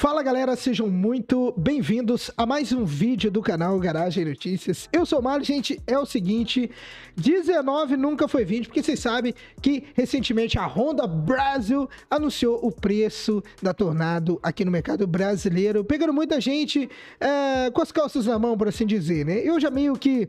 Fala galera, sejam muito bem-vindos a mais um vídeo do canal Garagem Notícias. Eu sou o Mário, gente, é o seguinte, 19 nunca foi 20, porque vocês sabem que recentemente a Honda Brasil anunciou o preço da Tornado aqui no mercado brasileiro, pegando muita gente é, com as calças na mão, por assim dizer, né? Eu já meio que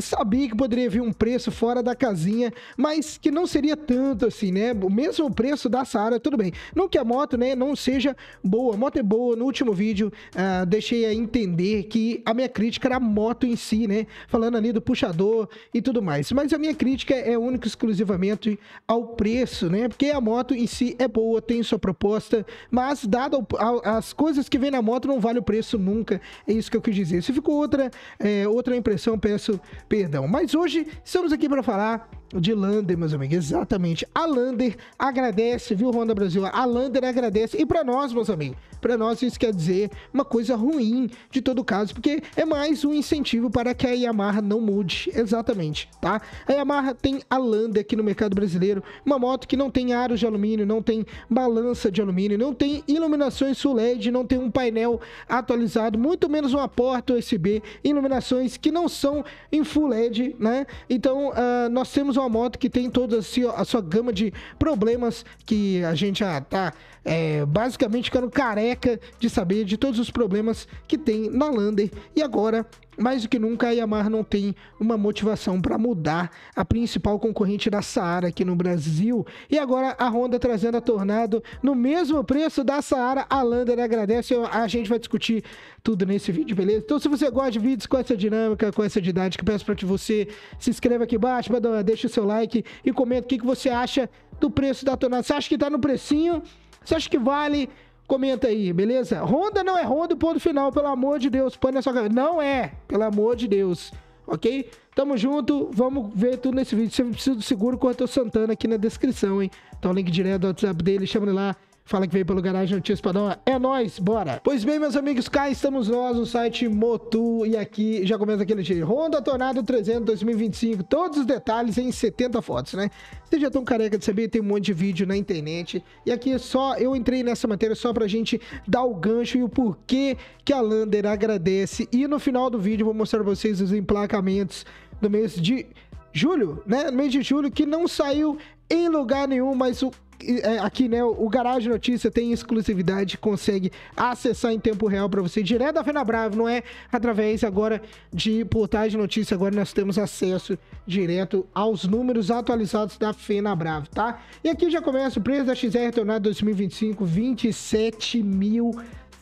sabia que poderia vir um preço fora da casinha, mas que não seria tanto assim, né? O mesmo preço da Saara, tudo bem. Não que a moto, né, não seja boa, a moto é boa, no último vídeo uh, deixei a entender que a minha crítica era a moto em si, né? Falando ali do puxador e tudo mais. Mas a minha crítica é única e exclusivamente ao preço, né? Porque a moto em si é boa, tem sua proposta, mas dado as coisas que vem na moto não vale o preço nunca. É isso que eu quis dizer. Se ficou outra, é, outra impressão, peço perdão. Mas hoje estamos aqui para falar de Lander, meus amigos. Exatamente. A Lander agradece, viu, Honda Brasil? A Lander agradece. E para nós, meus amigos, para nós isso quer dizer uma coisa ruim de todo caso, porque é mais um incentivo para que a Yamaha não mude. Exatamente, tá? A Yamaha tem a Lander aqui no mercado brasileiro, uma moto que não tem aros de alumínio, não tem balança de alumínio, não tem iluminações full LED, não tem um painel atualizado, muito menos uma porta USB, iluminações que não são em full LED, né? Então, uh, nós temos uma moto que tem toda a sua gama de problemas que a gente já ah, tá é, basicamente ficando careca de saber de todos os problemas que tem na Lander. E agora mais do que nunca, a Yamaha não tem uma motivação para mudar a principal concorrente da Saara aqui no Brasil. E agora a Honda trazendo a Tornado no mesmo preço da Saara. A Lander agradece. A gente vai discutir tudo nesse vídeo, beleza? Então, se você gosta de vídeos com essa dinâmica, com essa didática, peço para que você se inscreva aqui embaixo, deixa o seu like e comenta o que, que você acha do preço da Tornado. Você acha que tá no precinho? Você acha que vale? Comenta aí, beleza? Honda não é Honda, ponto final, pelo amor de Deus. Põe na sua cabeça. Não é, pelo amor de Deus. Ok? Tamo junto, vamos ver tudo nesse vídeo. Se você precisa do seguro, corta o Santana aqui na descrição, hein? Tá o link direto do WhatsApp dele, chama ele lá. Fala que veio pelo Garagem Notícias Padrão. É nóis, bora! Pois bem, meus amigos, cá estamos nós, no site Motu. E aqui já começa aquele dia. Honda Tornado 300 2025. Todos os detalhes em 70 fotos, né? Vocês já estão tá careca de saber, tem um monte de vídeo na internet. E aqui é só, eu entrei nessa matéria só pra gente dar o gancho e o porquê que a Lander agradece. E no final do vídeo vou mostrar pra vocês os emplacamentos do mês de julho, né? No mês de julho, que não saiu em lugar nenhum, mas o é, aqui, né? O Garage Notícia tem exclusividade, consegue acessar em tempo real para você direto da Fena Bravo, não é através agora de portais de notícia. Agora nós temos acesso direto aos números atualizados da Fena Bravo, tá? E aqui já começa o preço da XR Tornado 2025, 27 mil.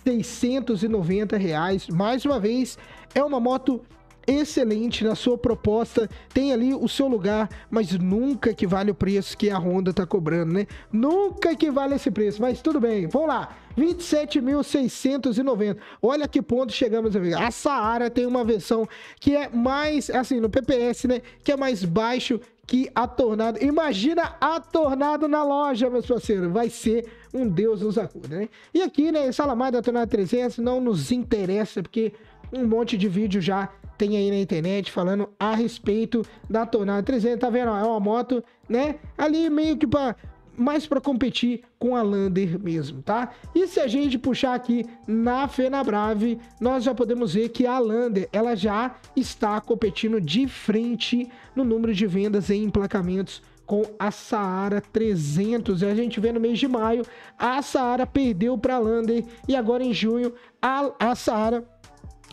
R$ 690. Reais. Mais uma vez, é uma moto excelente na sua proposta, tem ali o seu lugar, mas nunca que vale o preço que a Honda tá cobrando, né? Nunca que vale esse preço, mas tudo bem, vamos lá. 27.690. Olha que ponto chegamos, amigos. A Saara tem uma versão que é mais, assim, no PPS, né? Que é mais baixo que a Tornado. Imagina a Tornado na loja, meus parceiros. Vai ser um Deus nos acuda, né? E aqui, né, Salamada Tornado 300 não nos interessa, porque um monte de vídeo já tem aí na internet falando a respeito da Tornado 300. Tá vendo? é uma moto, né? Ali meio que para mais para competir com a Lander mesmo, tá? E se a gente puxar aqui na Fenabrave, nós já podemos ver que a Lander, ela já está competindo de frente no número de vendas e emplacamentos com a Saara 300. E a gente vê no mês de maio, a Saara perdeu para a Lander e agora em junho a, a Saara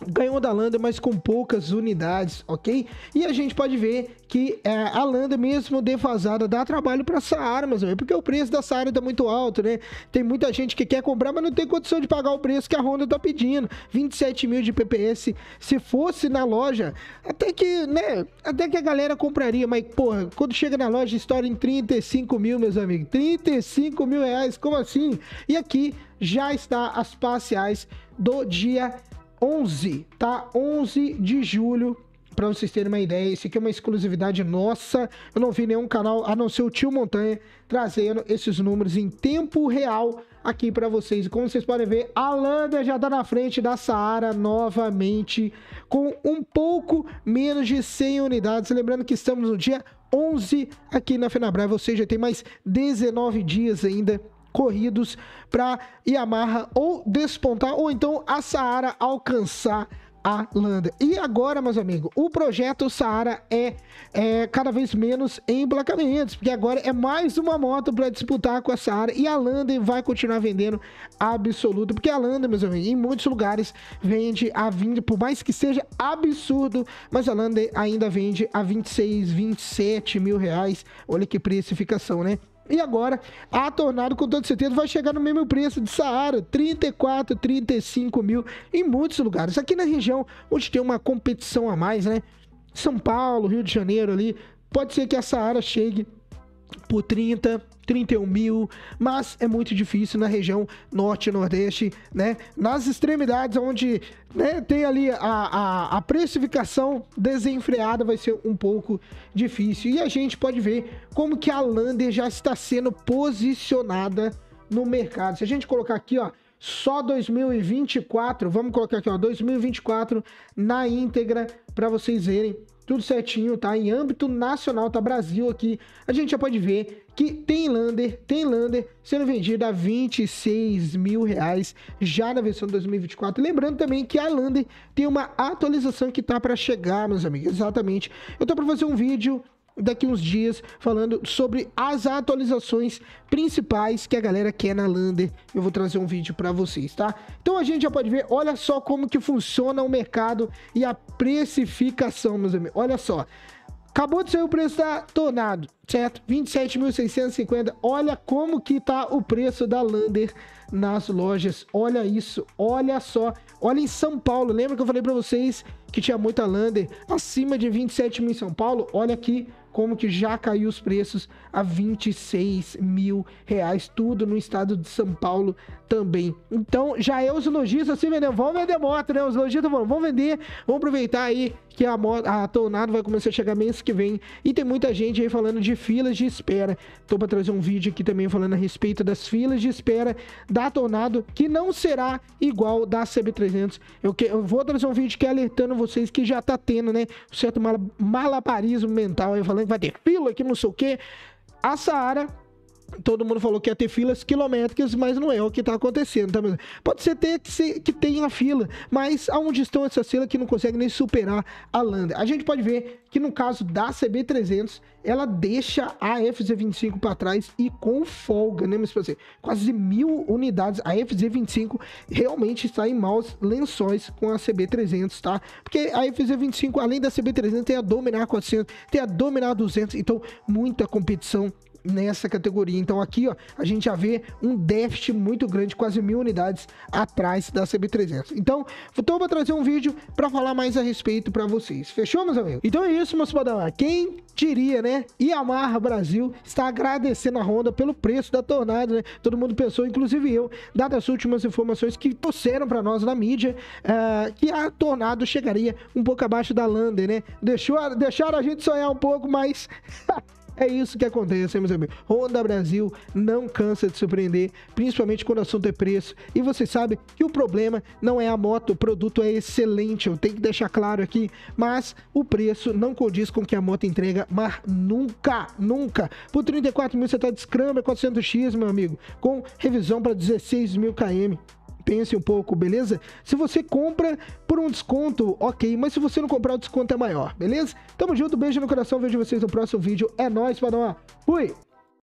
ganhou da Landa, mas com poucas unidades, ok? E a gente pode ver que é, a Landa, mesmo defasada, dá trabalho para Saara, amigos, porque o preço da Saara tá muito alto, né? Tem muita gente que quer comprar, mas não tem condição de pagar o preço que a Honda tá pedindo. 27 mil de PPS, se fosse na loja, até que, né? Até que a galera compraria, mas, porra, quando chega na loja, estoura em 35 mil, meus amigos. 35 mil reais, como assim? E aqui já está as parciais do dia 11, tá? 11 de julho para vocês terem uma ideia, isso aqui é uma exclusividade nossa. Eu não vi nenhum canal, a não ser o Tio Montanha, trazendo esses números em tempo real aqui para vocês. Como vocês podem ver, a Landa já está na frente da Saara novamente, com um pouco menos de 100 unidades. Lembrando que estamos no dia 11 aqui na FenaBrava, ou seja, tem mais 19 dias ainda corridos para Yamaha ou despontar ou então a Saara alcançar a Landa. E agora, meus amigos, o projeto Saara é, é, cada vez menos em emplacamentos, porque agora é mais uma moto para disputar com a Saara e a Landa vai continuar vendendo absoluto, porque a Landa, meus amigos, em muitos lugares vende a 20, por mais que seja absurdo, mas a Landa ainda vende a 26, 27 mil reais. Olha que precificação, né? E agora, a Tornado, com toda certeza, vai chegar no mesmo preço de Saara, 34, 35 mil em muitos lugares. Aqui na região, onde tem uma competição a mais, né? São Paulo, Rio de Janeiro ali, pode ser que a Saara chegue por 30, 31 mil, mas é muito difícil na região norte e nordeste, né? Nas extremidades, onde né, tem ali a, a, a precificação desenfreada, vai ser um pouco difícil. E a gente pode ver como que a Lander já está sendo posicionada no mercado. Se a gente colocar aqui, ó, só 2024, vamos colocar aqui, ó, 2024 na íntegra para vocês verem tudo certinho, tá? Em âmbito nacional, tá Brasil aqui. A gente já pode ver que tem Lander, tem Lander sendo vendido a 26 mil reais já na versão 2024. Lembrando também que a Lander tem uma atualização que tá para chegar, meus amigos. Exatamente. Eu tô para fazer um vídeo daqui uns dias falando sobre as atualizações principais que a galera quer na Lander. Eu vou trazer um vídeo para vocês, tá? Então a gente já pode ver, olha só como que funciona o mercado e a precificação, meus amigos. Olha só. Acabou de sair o preço da Tornado, certo? 27.650. Olha como que tá o preço da Lander nas lojas. Olha isso, olha só. Olha em São Paulo, lembra que eu falei para vocês que tinha muita Lander acima de 27 mil em São Paulo? Olha aqui, como que já caiu os preços a 26 mil reais, tudo no estado de São Paulo também. Então já é os lojistas se vendendo, vão vender moto, né? Os lojistas vão, vão vender, vão aproveitar aí que a, a Tornado vai começar a chegar mês que vem. E tem muita gente aí falando de filas de espera. Tô para trazer um vídeo aqui também falando a respeito das filas de espera da Tornado, que não será igual da CB300. Eu, que, eu vou trazer um vídeo que é alertando vocês que já tá tendo, né? Um certo malabarismo mental aí falando vai ter fila, que não sei o quê. A Saara todo mundo falou que ia ter filas quilométricas, mas não é o que está acontecendo. Tá? Pode ser ter que, ser, que tenha fila, mas aonde estão essas filas que não conseguem nem superar a Lander? A gente pode ver que no caso da CB300, ela deixa a FZ25 para trás e com folga, né, meus parceiros? Quase mil unidades. A FZ25 realmente está em maus lençóis com a CB300, tá? Porque a FZ25, além da CB300, tem a Dominar 400, tem a Dominar 200, então muita competição nessa categoria. Então aqui ó, a gente já vê um déficit muito grande, quase mil unidades atrás da CB300. Então, então vou trazer um vídeo para falar mais a respeito para vocês. Fechou, meus amigos? Então é isso, meus padrão. Quem diria, né? Yamaha Brasil está agradecendo a Honda pelo preço da Tornado, né? Todo mundo pensou, inclusive eu, dadas as últimas informações que trouxeram para nós na mídia, uh, que a Tornado chegaria um pouco abaixo da Lander, né? Deixou, deixaram a gente sonhar um pouco, mas... É isso que acontece, meus amigos. Honda Brasil não cansa de surpreender, principalmente quando o assunto é preço. E você sabe que o problema não é a moto, o produto é excelente, eu tenho que deixar claro aqui, mas o preço não condiz com o que a moto entrega, mas nunca, nunca. Por 34 mil você está de Scrambler 400X, meu amigo, com revisão para 16 mil km pense um pouco, beleza? Se você compra por um desconto, ok, mas se você não comprar, o desconto é maior, beleza? Tamo junto, beijo no coração, vejo vocês no próximo vídeo. É nóis, Padawan. Fui!